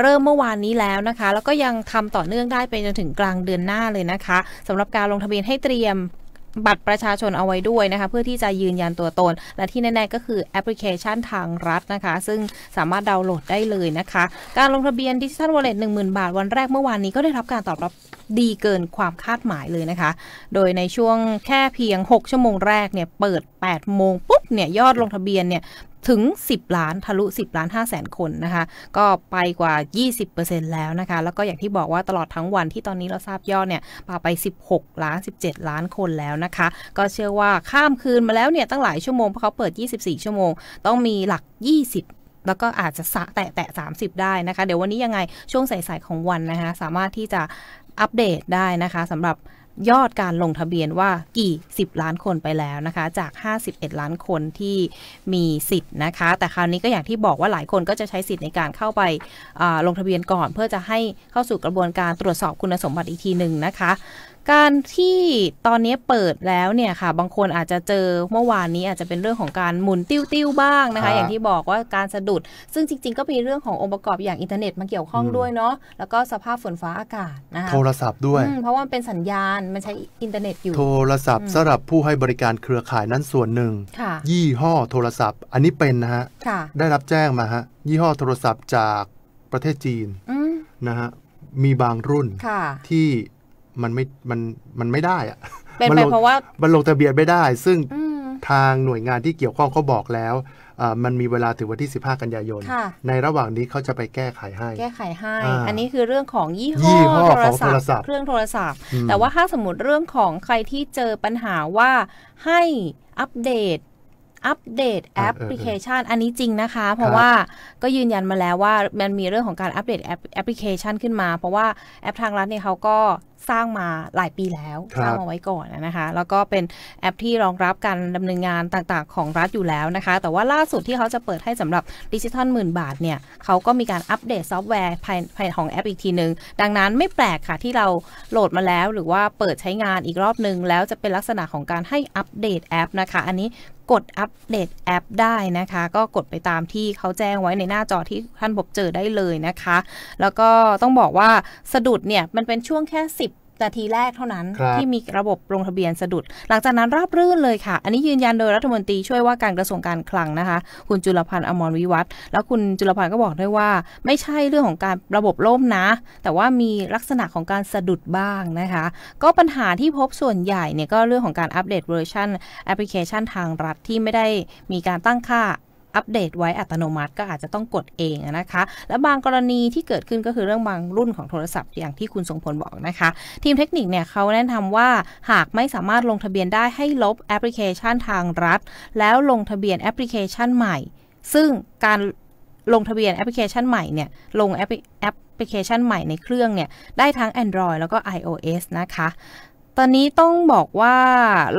เริ่มเมื่อวานนี้แล้วนะคะ แล้วก็ยังทำต่อเนื่องได้ไปจนถึงกลางเดือนหน้าเลยนะคะ สำหรับการลงทะเบียนให้เตรียมบัตรประชาชนเอาไว้ด้วยนะคะ เพื่อที่จะยืนยันตัวตน และที่แน่ๆ ก็คือแอปพลิเคชันทางรัฐนะคะ ซึ่งสามารถดาวน์โหลดได้เลยนะคะ การลงทะเบียนดิจิทัลวอลเล็ตหนึ่งหมื่นบาทวันแรกเมื่อวานนี้ก็ได้รับการตอบรับดีเกินความคาดหมายเลยนะคะ โดยในช่วงแค่เพียง 6 ชั่วโมงแรกเนี่ย เปิด8โมงปุ๊บเนี่ยยอดลงทะเบียนเนี่ยถึง 10 ล้านทะลุ10 ล้าน5แสนคนนะคะ ก็ไปกว่า 20%แล้วนะคะ แล้วก็อย่างที่บอกว่าตลอดทั้งวันที่ตอนนี้เราทราบยอดเนี่ยปาไป 16 ล้าน 17 ล้านคนแล้วนะคะ ก็เชื่อว่าข้ามคืนมาแล้วเนี่ยตั้งหลายชั่วโมงเพราะเขาเปิด 24 ชั่วโมง ต้องมีหลัก 20 แล้วก็อาจจะสะแตะแตะ30 ได้นะคะ เดี๋ยววันนี้ยังไงช่วงสายๆของวันนะคะ สามารถที่จะอัปเดตได้นะคะสำหรับยอดการลงทะเบียนว่ากี่ 10 ล้านคนไปแล้วนะคะ จาก 51 ล้านคนที่มีสิทธิ์นะคะ แต่คราวนี้ก็อย่างที่บอกว่าหลายคนก็จะใช้สิทธิ์ในการเข้าไปลงทะเบียนก่อน เพื่อจะให้เข้าสู่กระบวนการตรวจสอบคุณสมบัติอีกทีหนึ่งนะคะการที่ตอนนี้เปิดแล้ว เนี่ยค่ะ บางคนอาจจะเจอเมื่อวานนี้อาจจะเป็นเรื่องของการหมุนติ้วๆบ้างนะคะอย่างที่บอกว่าการสะดุด ซึ่งจริง ๆ ก็มีเรื่องขององค์ประกอบอย่างอินเทอร์เน็ตมาเกี่ยวข้องด้วยเนาะแล้วก็สภาพฝนฟ้าอากาศนะคะโทรศัพท์ด้วยเพราะว่าเป็นสัญญาณมันใช้อินเทอร์เน็ตอยู่ โทรศัพท์สำหรับผู้ให้บริการเครือข่ายนั้นส่วนหนึ่ง ยี่ห้อโทรศัพท์ อันนี้เป็นนะฮะได้รับแจ้งมาฮะยี่ห้อโทรศัพท์จากประเทศจีนนะฮะมีบางรุ่นที่มันไม่ มัน มันไม่ได้อะเป็นไปเพราะว่ามันลงทะเบียนไม่ได้ ซึ่งทางหน่วยงานที่เกี่ยวข้องเขาบอกแล้ว มันมีเวลาถึงวันที่15กันยายน ในระหว่างนี้เขาจะไปแก้ไขให้ แก้ไขให้ อันนี้คือเรื่องของยี่ห้อโทรศัพท์ เครื่องโทรศัพท์ แต่ว่าถ้าสมมติเรื่องของใครที่เจอปัญหาว่าให้อัปเดต อัปเดตแอปพลิเคชัน อันนี้จริงนะคะ เพราะว่าก็ยืนยันมาแล้วว่ามันมีเรื่องของการอัปเดตแอปพลิเคชันขึ้นมา เพราะว่าแอปทางรัฐเนี่ยเขาก็สร้างมาหลายปีแล้วสร้างมาไว้ก่อนนะคะ แล้วก็เป็นแอปที่รองรับการดำเนินงานต่างๆ ของรัฐอยู่แล้วนะคะ แต่ว่าล่าสุดที่เขาจะเปิดให้สำหรับดิจิทัลหมื่นบาทเนี่ยเขาก็มีการอัปเดตซอฟต์แวร์ภายในของแอปอีกทีหนึง่งดังนั้นไม่แปลกค่ะที่เราโหลดมาแล้วหรือว่าเปิดใช้งานอีกรอบหนึ่งแล้วจะเป็นลักษณะของการให้อัปเดตแอปนะคะ อันนี้กดอัปเดตแอปได้นะคะ ก็กดไปตามที่เขาแจ้งไว้ในหน้าจอที่ท่านพบเจอได้เลยนะคะ แล้วก็ต้องบอกว่าสะดุดเนี่ยมันเป็นช่วงแค่ 10นาทีแรกเท่านั้นที่มีระบบลงทะเบียนสะดุด หลังจากนั้นราบรื่นเลยค่ะ อันนี้ยืนยันโดยรัฐมนตรีช่วยว่าการกระทรวงการคลังนะคะ คุณจุลพันธ์อมรวิวัฒน์แล้วคุณจุลพันธ์ก็บอกด้วยว่าไม่ใช่เรื่องของการระบบล่มนะ แต่ว่ามีลักษณะของการสะดุดบ้างนะคะ ก็ปัญหาที่พบส่วนใหญ่เนี่ย ก็เรื่องของการอัปเดตเวอร์ชันแอปพลิเคชันทางรัฐที่ไม่ได้มีการตั้งค่าอัปเดตไว้อัตโนมัติก็อาจจะต้องกดเองนะคะ และบางกรณีที่เกิดขึ้นก็คือเรื่องบางรุ่นของโทรศัพท์ อย่างที่คุณทรงพลบอกนะคะ ทีมเทคนิคเนี่ยเขาแนะนำว่าหากไม่สามารถลงทะเบียนได้ให้ลบแอปพลิเคชันทางรัฐ แล้วลงทะเบียนแอปพลิเคชันใหม่ ซึ่งการลงทะเบียนแอปพลิเคชันใหม่เนี่ยลงแอปแอปพลิเคชันใหม่ในเครื่องเนี่ยได้ทั้ง Android แล้วก็ iOS นะคะ ตอนนี้ต้องบอกว่า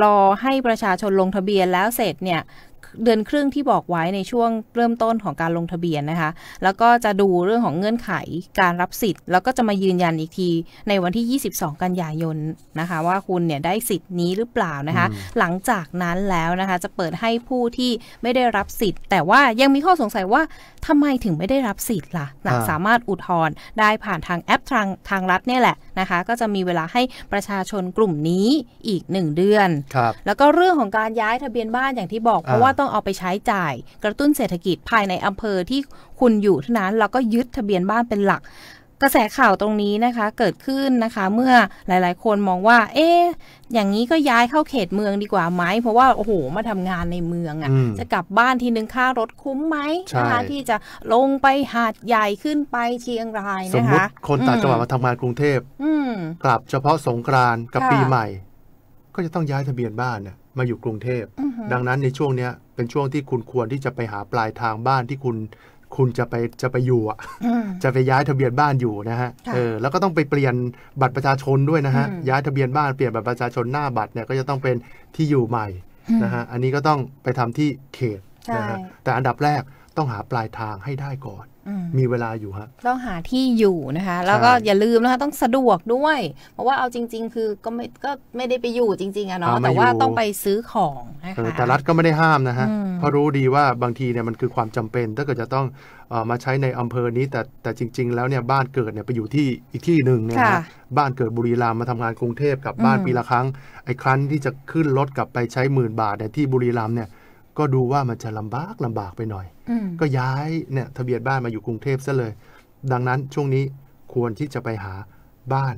รอให้ประชาชนลงทะเบียนแล้วเสร็จเนี่ยเดือนครึ่งที่บอกไว้ในช่วงเริ่มต้นของการลงทะเบียนนะคะ แล้วก็จะดูเรื่องของเงื่อนไขการรับสิทธิ์ แล้วก็จะมายืนยันอีกที ในวันที่ 22 กันยายนนะคะ ว่าคุณเนี่ยได้สิทธิ์นี้หรือเปล่านะคะ หลังจากนั้นแล้วนะคะจะเปิดให้ผู้ที่ไม่ได้รับสิทธิ์แต่ว่ายังมีข้อสงสัยว่าทำไมถึงไม่ได้รับสิทธิ์ล่ะ สามารถอุทธรณ์ได้ผ่านทางแอปทางทางรัฐเนี่ยแหละนะคะก็จะมีเวลาให้ประชาชนกลุ่มนี้อีก1เดือนครับแล้วก็เรื่องของการย้ายทะเบียนบ้านอย่างที่บอก เพราะว่าต้องเอาไปใช้จ่ายกระตุ้นเศรษฐกิจภายในอำเภอที่คุณอยู่เท่านั้นเราก็ยึดทะเบียนบ้านเป็นหลักกระแสข่าวตรงนี้นะคะ เกิดขึ้นนะคะ เมื่อหลายๆ คนมองว่า เอ๊ะอย่างนี้ก็ย้ายเข้าเขตเมืองดีกว่าไหมเพราะว่าโอ้โห มาทำงานในเมืองอะ่ะจะกลับบ้านทีนึงค่ารถคุ้มไหมนะคะที่จะลงไปหาดใหญ่ขึ้นไปเชียงรายนะคะ สมมติคนต่างจังหวัดมาทำงานกรุงเทพกลับเฉพาะสงกรานกับปีใหม่ ก็จะต้องย้ายทะเบียนบ้านน่ยมาอยู่กรุงเทพดังนั้นในช่วงเนี้ยเป็นช่วงที่คุณควรที่จะไปหาปลายทางบ้านที่คุณคุณจะไปจะไปอยู่อ่ะจะไปย้ายทะเบียนบ้านอยู่นะฮะเออแล้วก็ต้องไปเปลี่ยนบัตรประชาชนด้วยนะฮะย้ายทะเบียนบ้านเปลี่ยนบัตรประชาชนหน้าบัตรเนี่ยก็จะต้องเป็นที่อยู่ใหม่นะฮะอันนี้ก็ต้องไปทำที่เขตนะฮะแต่อันดับแรกต้องหาปลายทางให้ได้ก่อน มีเวลาอยู่ฮะ ต้องหาที่อยู่นะคะ แล้วก็อย่าลืมนะคะ ต้องสะดวกด้วย เพราะว่าเอาจริง ๆ คือก็ไม่ก็ไม่ได้ไปอยู่จริงๆอะเนาะ แต่ว่าต้องไปซื้อของนะคะแต่รัฐก็ไม่ได้ห้ามนะฮะเพราะรู้ดีว่าบางทีเนี่ยมันคือความจำเป็น ถ้าเกิดจะต้องมาใช้ในอำเภอนี้แต่แต่จริง ๆแล้วเนี่ยบ้านเกิดเนี่ยไปอยู่ที่อีกที่หนึ่งเนี่ยบ้านเกิดบุรีรัมมาทำงานกรุงเทพกับบ้านปีละครั้งไอ้ครั้นที่จะขึ้นรถกลับไปใช้หมื่นบาทเนี่ยที่บุรีรัมเนี่ยก็ดูว่ามันจะลำบากลำบากไปหน่อย ก็ย้ายเนี่ยทะเบียนบ้านมาอยู่กรุงเทพซะเลย ดังนั้นช่วงนี้ควรที่จะไปหาบ้าน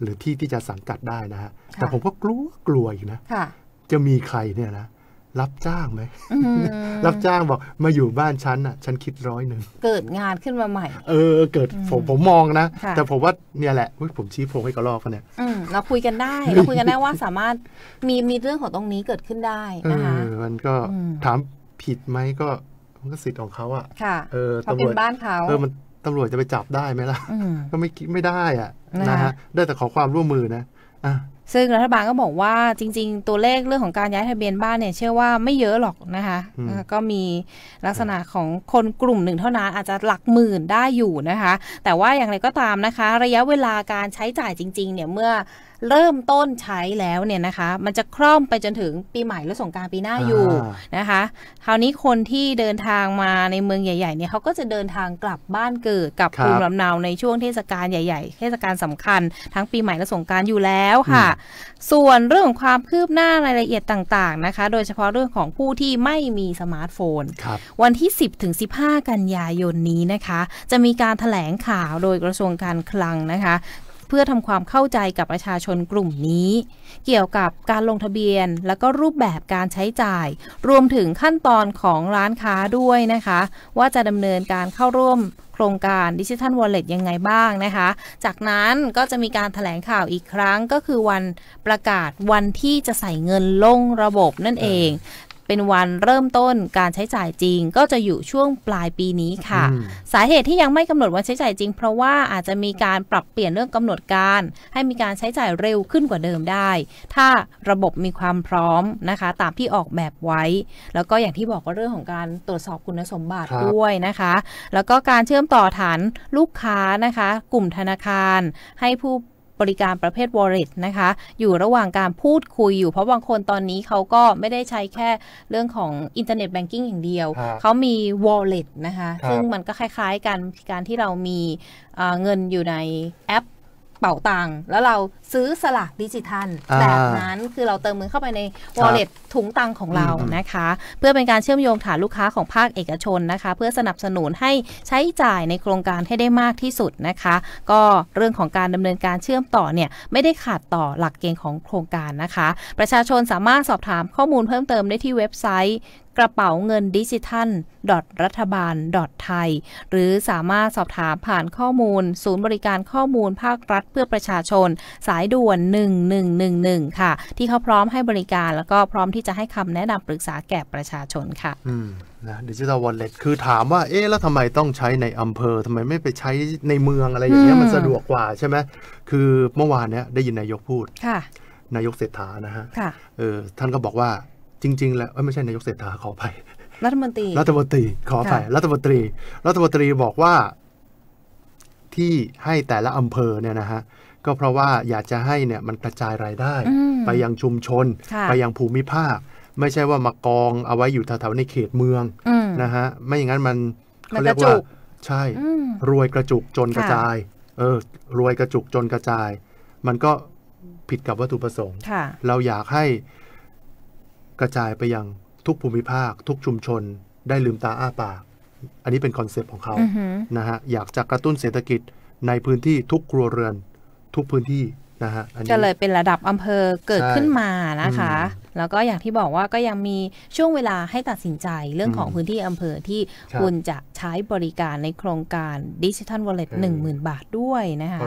หรือที่ที่จะสังกัดได้นะฮะ แต่ผมก็กลัวกลัวอยู่นะ จะมีใครเนี่ยนะรับจ้างไหมรับจ้างบอกมาอยู่บ้านฉันอ่ะฉันคิดร้อยหนึ่ง เกิดงานขึ้นมาใหม่ เออ เกิดผมผมมองนะ แต่ผมว่าเนี่ยแหละผมชี้โพงให้กระลอกเนี่ยเราคุยกันได้เราคุยกันได้ว่าสามารถมีมีเรื่องของตรงนี้เกิดขึ้นได้นะคะมันก็ถามผิดไหมก็มันก็สิทธิ์ของเขาอ่ะ เออตำรวจบ้านเขาเออมันตำรวจจะไปจับได้ไหมล่ะ ก็ไม่ไม่ได้อ่ะนะฮะได้แต่ขอความร่วมมือนะ อ่ะซึ่งรัฐบาลก็บอกว่าจริงๆ ตัวเลขเรื่องของการย้ายทะเบียนบ้านเนี่ยเชื่อว่าไม่เยอะหรอกนะคะก็มีลักษณะของคนกลุ่มหนึ่งเท่านั้นอาจจะหลักหมื่นได้อยู่นะคะ แต่ว่าอย่างไรก็ตามนะคะ ระยะเวลาการใช้จ่ายจริง ๆเนี่ยเมื่อเริ่มต้นใช้แล้วเนี่ยนะคะ มันจะคร่อมไปจนถึงปีใหม่หรือสงการปีหน้าอยู่นะคะคราวนี้คนที่เดินทางมาในเมืองใหญ่ ๆเนี่ยเขาก็จะเดินทางกลับบ้านเกิดกับภูมิลำเนาในช่วงเทศกาลใหญ่ ๆ เทศกาลสำคัญ ทั้งปีใหม่และสงการอยู่แล้วค่ะส่วนเรื่องของความคืบหน้ารายละเอียดต่างๆนะคะ โดยเฉพาะเรื่องของผู้ที่ไม่มีสมาร์ทโฟน วันที่ 10 ถึง 15 กันยายนนี้นะคะ จะมีการถแถลงข่าวโดยกระทรวงการคลังนะคะ เพื่อทำความเข้าใจกับประชาชนกลุ่มนี้ เกี่ยวกับการลงทะเบียน และก็รูปแบบการใช้จ่าย รวมถึงขั้นตอนของร้านค้าด้วยนะคะ ว่าจะดำเนินการเข้าร่วมโครงการดิจิทัลวอลเล็ตยังไงบ้างนะคะ จากนั้นก็จะมีการถแถลงข่าวอีกครั้งก็คือวันประกาศวันที่จะใส่เงินลงระบบนั่นเองเป็นวันเริ่มต้นการใช้จ่ายจริงก็จะอยู่ช่วงปลายปีนี้ค่ะ สาเหตุที่ยังไม่กำหนดวันใช้จ่ายจริงเพราะว่าอาจจะมีการปรับเปลี่ยนเรื่องกำหนดการ ให้มีการใช้จ่ายเร็วขึ้นกว่าเดิมได้ ถ้าระบบมีความพร้อมนะคะ ตามที่ออกแบบไว้ แล้วก็อย่างที่บอกว่าเรื่องของการตรวจสอบคุณสมบัติด้วยนะคะ แล้วก็การเชื่อมต่อฐานลูกค้านะคะ กลุ่มธนาคารให้ผู้บริการประเภท wallet นะคะ อยู่ระหว่างการพูดคุย อยู่ เพราะบางคนตอนนี้เขาก็ไม่ได้ใช้แค่เรื่องของอินเทอร์เน็ตแบงกิ้งอย่างเดียว เขามี wallet นะคะ ซึ่งมันก็คล้าย ๆ กันการที่เรามีเงินอยู่ในแอปเป๋าตังค์แล้วเราซื้อสลากดิจิทัลแบบนั้น คือเราเติมเงินเข้าไปใน wallet ถุงตังของเรา นะคะ เพื่อเป็นการเชื่อมโยงฐานลูกค้าของภาคเอกชนนะคะ เพื่อสนับสนุนให้ใช้จ่ายในโครงการให้ได้มากที่สุดนะคะ ก็เรื่องของการดำเนินการเชื่อมต่อเนี่ย ไม่ได้ขาดต่อหลักเกณฑ์ของโครงการนะคะ ประชาชนสามารถสอบถามข้อมูลเพิ่มเติมได้ที่เว็บไซต์กระเป๋าเงินดิจิทัลรัฐบาลทไทยหรือสามารถสอบถามผ่านข้อมูล ศูนย์บริการข้อมูลภาครัฐเพื่อประชาชน สายด่วน 1111 ค่ะ ที่เขาพร้อมให้บริการแล้วก็พร้อมที่จะให้คำแนะนำปรึกษาแก่ประชาชนค่ะ อืมนะดิจิทัลวอลเล็ตคือถามว่า เอ๊ะ แล้วทำไมต้องใช้ในอำเภอทำไมไม่ไปใช้ในเมืองอะไรอย่างเงี้ยมันสะดวกกว่าใช่ไหมคือเมื่อวานเนี้ยได้ยินนายกพูดนายกเศรษฐา นะฮะเออท่านก็บอกว่าจริง ๆ แล้วไม่ใช่นายกเศรษฐา ขอไปรัฐมนตรีรัฐมนตรีขอไปรัฐมนตรีรัฐมนตรีบอกว่าที่ให้แต่ละอำเภอเนี่ยนะฮะ ก็เพราะว่าอยากจะให้เนี่ย มันกระจายรายได้ ไปยังชุมชน ไปยังภูมิภาค ไม่ใช่ว่ามากองเอาไว้อยู่แถวๆในเขตเมืองนะฮะไม่อย่างนั้นมันเขาเรียกว่าใช่รวยกระจุกจนกระจาย เออ รวยกระจุกจนกระจาย มันก็ผิดกับวัตถุประสงค์เราอยากให้กระจายไปยังทุกภูมิภาค ทุกชุมชน ได้ลืมตาอ้าปาก อันนี้เป็นคอนเซปต์ของเขานะฮะอยากจะกระตุ้นเศรษฐกิจในพื้นที่ทุกครัวเรือน ทุกพื้นที่ นะฮะจะเลยเป็นระดับอำเภอเกิดขึ้นมานะคะ แล้วก็อย่างที่บอกว่าก็ยังมีช่วงเวลาให้ตัดสินใจเรื่องของพื้นที่อำเภอที่คุณจะใช้บริการในโครงการดิจิทัลวอลเล็ตหนึ่งหมื่นบาทด้วยนะคะ